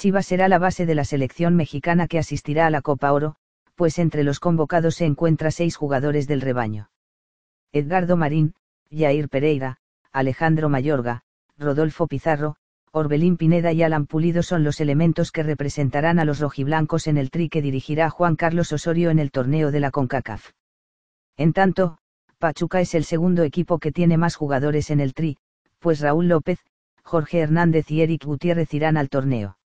Chivas será la base de la selección mexicana que asistirá a la Copa Oro, pues entre los convocados se encuentra seis jugadores del rebaño. Edgardo Marín, Jair Pereira, Alejandro Mayorga, Rodolfo Pizarro, Orbelín Pineda y Alan Pulido son los elementos que representarán a los rojiblancos en el tri que dirigirá Juan Carlos Osorio en el torneo de la CONCACAF. En tanto, Pachuca es el segundo equipo que tiene más jugadores en el tri, pues Raúl López, Jorge Hernández y Eric Gutiérrez irán al torneo.